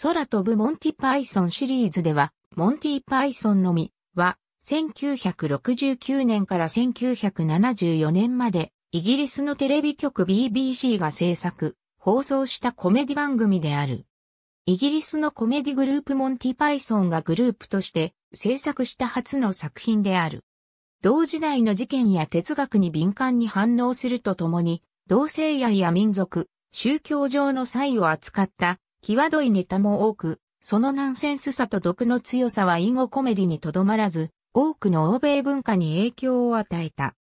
空飛ぶモンティパイソンシリーズでは、モンティパイソンのみは、1969年から1974年まで、イギリスのテレビ局 BBC が制作、放送したコメディ番組である。イギリスのコメディグループモンティパイソンがグループとして制作した初の作品である。同時代の事件や哲学に敏感に反応するとともに、同性愛や民族、宗教上の差異を扱った際どいネタも多く、そのナンセンスさと毒の強さは英語コメディにとどまらず、多くの欧米文化に影響を与えた。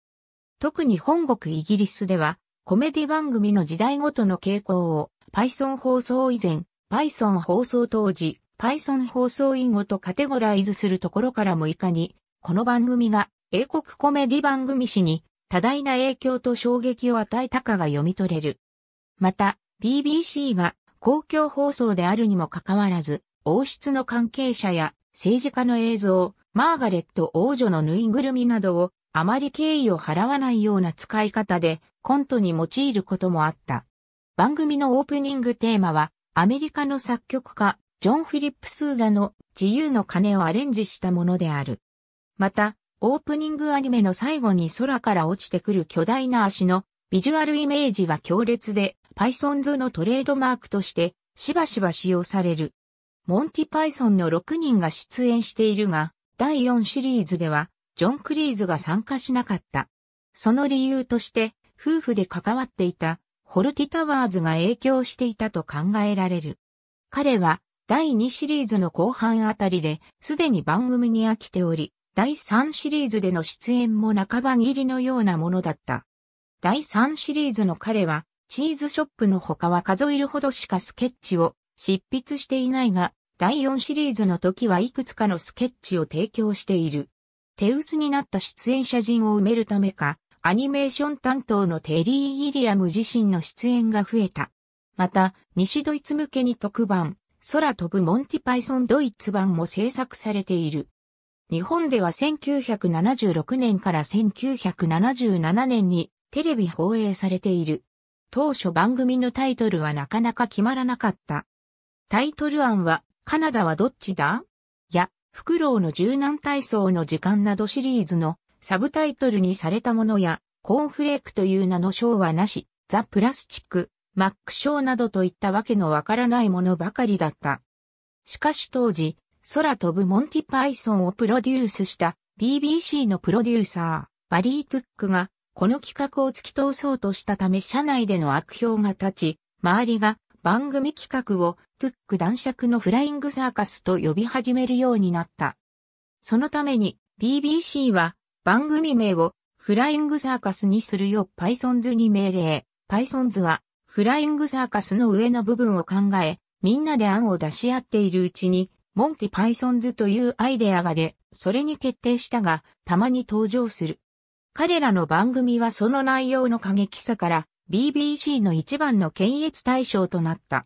特に本国イギリスでは、コメディ番組の時代ごとの傾向を、パイソン放送以前、パイソン放送当時、パイソン放送以後とカテゴライズするところからもいかに、この番組が英国コメディ番組史に多大な影響と衝撃を与えたかが読み取れる。また、BBC が公共放送であるにもかかわらず、王室の関係者や政治家の映像、マーガレット王女のぬいぐるみなどをあまり敬意を払わないような使い方でコントに用いることもあった。番組のオープニングテーマはアメリカの作曲家ジョン・フィリップ・スーザの自由の鐘をアレンジしたものである。また、オープニングアニメの最後に空から落ちてくる巨大な足のビジュアルイメージは強烈で p y t h o n のトレードマークとしてしばしば使用される。モンティ・パイソンの6人が出演しているが、第4シリーズでは、ジョン・クリーズが参加しなかった。その理由として、夫婦で関わっていた、ホルティ・タワーズが影響していたと考えられる。彼は、第2シリーズの後半あたりで、すでに番組に飽きており、第3シリーズでの出演も半ば切りのようなものだった。第3シリーズの彼は、チーズショップの他は数えるほどしかスケッチを執筆していないが、第4シリーズの時はいくつかのスケッチを提供している。手薄になった出演者陣を埋めるためか、アニメーション担当のテリー・ギリアム自身の出演が増えた。また、西ドイツ向けに特番、空飛ぶモンティパイソンドイツ版も制作されている。日本では1976年から1977年にテレビ放映されている。当初番組のタイトルはなかなか決まらなかった。タイトル案は、カナダはどっちだや、フクロウの柔軟体操の時間などシリーズのサブタイトルにされたものや、コーンフレークという名の賞はなし、ザ・プラスチック、マック賞などといったわけのわからないものばかりだった。しかし当時、空飛ぶモンティパイソンをプロデュースした BBC のプロデューサー、バリー・トゥックがこの企画を突き通そうとしたため社内での悪評が立ち、周りが番組企画をトゥック男爵のフライングサーカスと呼び始めるようになった。そのために BBC は番組名をフライングサーカスにするようパイソンズに命令。パイソンズはフライングサーカスの上の部分を考え、みんなで案を出し合っているうちに、モンティパイソンズというアイデアが出、それに決定したが、たまに登場する。彼らの番組はその内容の過激さから BBC の一番の検閲対象となった。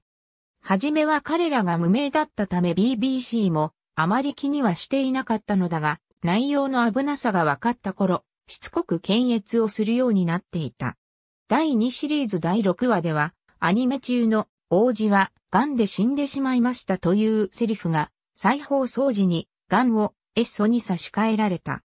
はじめは彼らが無名だったため BBC もあまり気にはしていなかったのだが、内容の危なさが分かった頃、しつこく検閲をするようになっていた。第2シリーズ第6話では、アニメ中の王子は癌で死んでしまいましたというセリフが再放送時に癌をエッソに差し替えられた。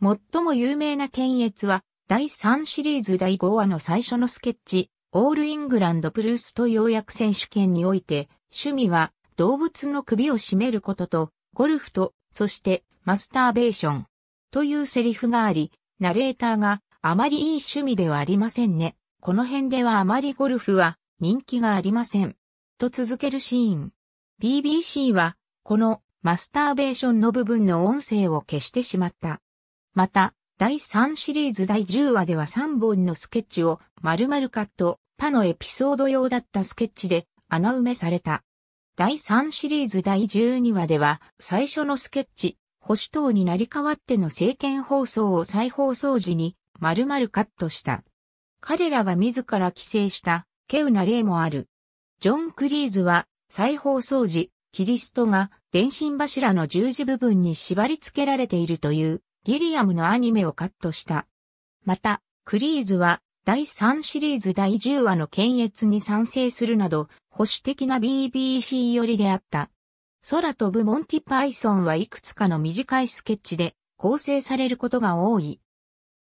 最も有名な検閲は、第3シリーズ第5話の最初のスケッチ、オールイングランドプルースト要約選手権において、趣味は動物の首を絞めることと、ゴルフと、そしてマスターベーションというセリフがあり、ナレーターがあまりいい趣味ではありませんね。この辺ではあまりゴルフは人気がありません。と続けるシーン。BBC は、このマスターベーションの部分の音声を消してしまった。また、第3シリーズ第10話では3本のスケッチを丸々カット、他のエピソード用だったスケッチで穴埋めされた。第3シリーズ第12話では最初のスケッチ、保守党になり変わっての政権放送を再放送時に丸々カットした。彼らが自ら規制した稀有な例もある。ジョン・クリーズは再放送時、キリストが電信柱の十字部分に縛り付けられているというギリアムのアニメをカットした。また、クリーズは第3シリーズ第10話の検閲に賛成するなど、保守的な BBC 寄りであった。空飛ぶモンティパイソンはいくつかの短いスケッチで構成されることが多い。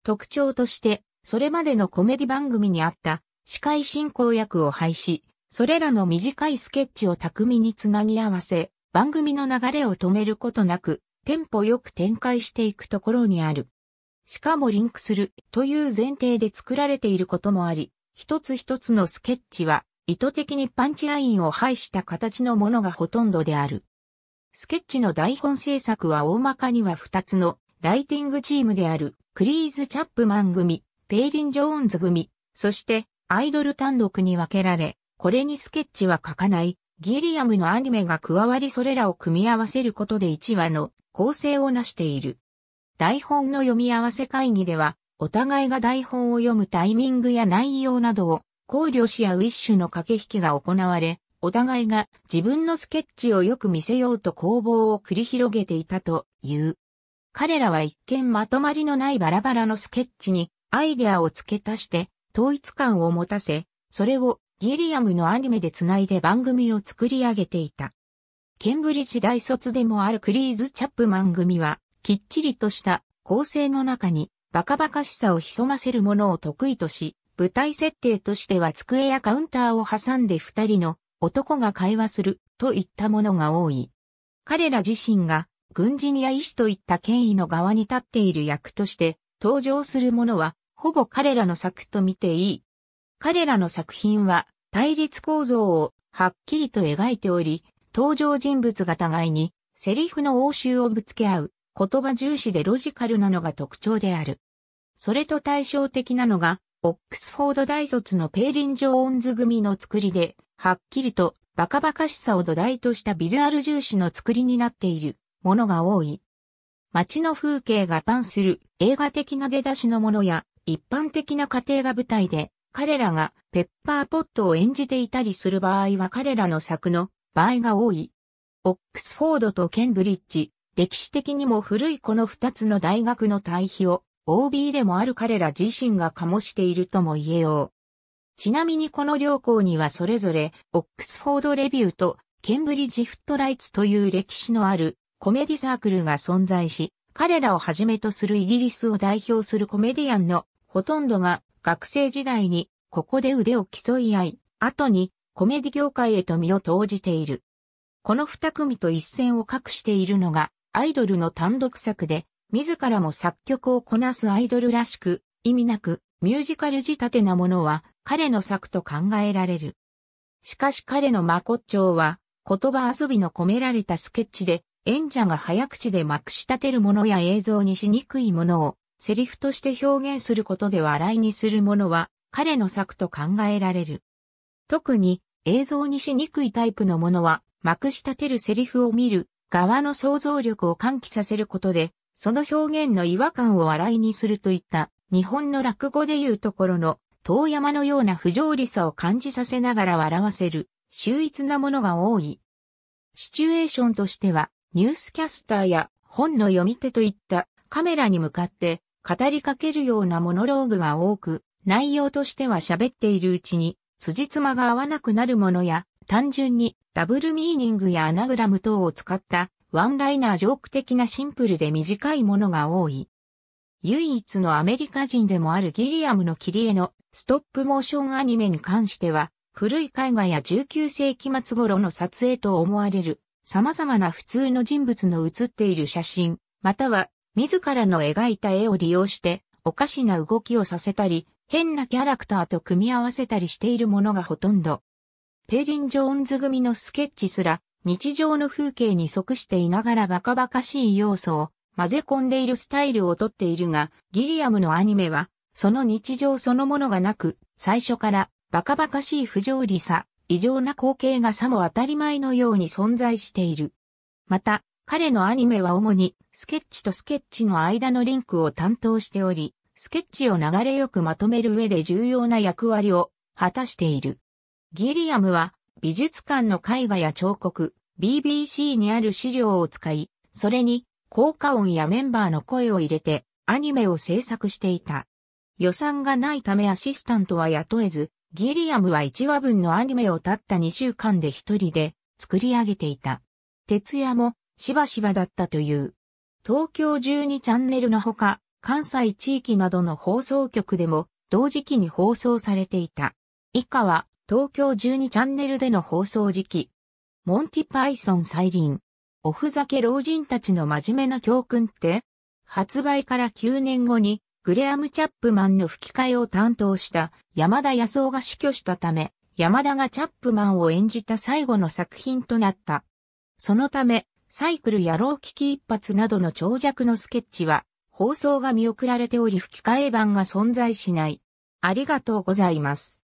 特徴として、それまでのコメディ番組にあった司会進行役を廃止、それらの短いスケッチを巧みにつなぎ合わせ、番組の流れを止めることなく、テンポよく展開していくところにある。しかもリンクするという前提で作られていることもあり、一つ一つのスケッチは意図的にパンチラインを排した形のものがほとんどである。スケッチの台本制作は大まかには二つのライティングチームであるクリーズ・チャップマン組、ペイリン・ジョーンズ組、そしてアイドル単独に分けられ、これにスケッチは書かないギリアムのアニメが加わりそれらを組み合わせることで1話の構成を成している。台本の読み合わせ会議では、お互いが台本を読むタイミングや内容などを考慮し合う一種の駆け引きが行われ、お互いが自分のスケッチをよく見せようと攻防を繰り広げていたという。彼らは一見まとまりのないバラバラのスケッチにアイデアを付け足して統一感を持たせ、それをギリアムのアニメでつないで番組を作り上げていた。ケンブリッジ大卒でもあるクリーズ・チャップ番組は、きっちりとした構成の中にバカバカしさを潜ませるものを得意とし、舞台設定としては机やカウンターを挟んで二人の男が会話するといったものが多い。彼ら自身が軍人や医師といった権威の側に立っている役として登場するものはほぼ彼らの作と見ていい彼らの作品は対立構造をはっきりと描いており、登場人物が互いにセリフの応酬をぶつけ合う言葉重視でロジカルなのが特徴である。それと対照的なのが、オックスフォード大卒のペーリン・ジョーンズ組の作りで、はっきりとバカバカしさを土台としたビジュアル重視の作りになっているものが多い。街の風景がパンする映画的な出だしのものや、一般的な家庭が舞台で彼らがペッパーポットを演じていたりする場合は彼らの作の場合が多い。オックスフォードとケンブリッジ、歴史的にも古いこの二つの大学の対比を OB でもある彼ら自身が醸しているとも言えよう。ちなみにこの両校にはそれぞれ、オックスフォードレビューとケンブリッジフットライツという歴史のあるコメディサークルが存在し、彼らをはじめとするイギリスを代表するコメディアンのほとんどが学生時代にここで腕を競い合い、後にコメディ業界へと身を投じている。この二組と一線を画しているのがアイドルの単独作で、自らも作曲をこなすアイドルらしく、意味なくミュージカル仕立てなものは彼の作と考えられる。しかし彼の真骨頂は言葉遊びの込められたスケッチで演者が早口でまくし立てるものや映像にしにくいものをセリフとして表現することで笑いにするものは彼の作と考えられる。特に映像にしにくいタイプのものは、まくしたてるセリフを見る側の想像力を喚起させることで、その表現の違和感を笑いにするといった日本の落語でいうところの遠山のような不条理さを感じさせながら笑わせる秀逸なものが多い。シチュエーションとしてはニュースキャスターや本の読み手といったカメラに向かって語りかけるようなモノローグが多く、内容としては喋っているうちに、辻褄が合わなくなるものや、単純にダブルミーニングやアナグラム等を使ったワンライナージョーク的なシンプルで短いものが多い。唯一のアメリカ人でもあるギリアムの切り絵のストップモーションアニメに関しては、古い絵画や19世紀末頃の撮影と思われる様々な普通の人物の写っている写真、または自らの描いた絵を利用して、おかしな動きをさせたり、変なキャラクターと組み合わせたりしているものがほとんど。ペリン・ジョーンズ組のスケッチすら、日常の風景に即していながらバカバカしい要素を混ぜ込んでいるスタイルをとっているが、ギリアムのアニメは、その日常そのものがなく、最初からバカバカしい不条理さ、異常な光景がさも当たり前のように存在している。また、彼のアニメは主にスケッチとスケッチの間のリンクを担当しており、スケッチを流れよくまとめる上で重要な役割を果たしている。ギリアムは美術館の絵画や彫刻、BBC にある資料を使い、それに効果音やメンバーの声を入れてアニメを制作していた。予算がないためアシスタントは雇えず、ギリアムは1話分のアニメをたった2週間で一人で作り上げていた。徹夜もしばしばだったという。東京12チャンネルのほか、関西地域などの放送局でも同時期に放送されていた。以下は東京12チャンネルでの放送時期。モンティパイソン再臨。おふざけ老人たちの真面目な教訓って発売から9年後にグレアム・チャップマンの吹き替えを担当した山田康夫が死去したため、山田がチャップマンを演じた最後の作品となった。そのため、サイクル野郎危機一発などの長尺のスケッチは、放送が見送られており吹き替え版が存在しない。ありがとうございます。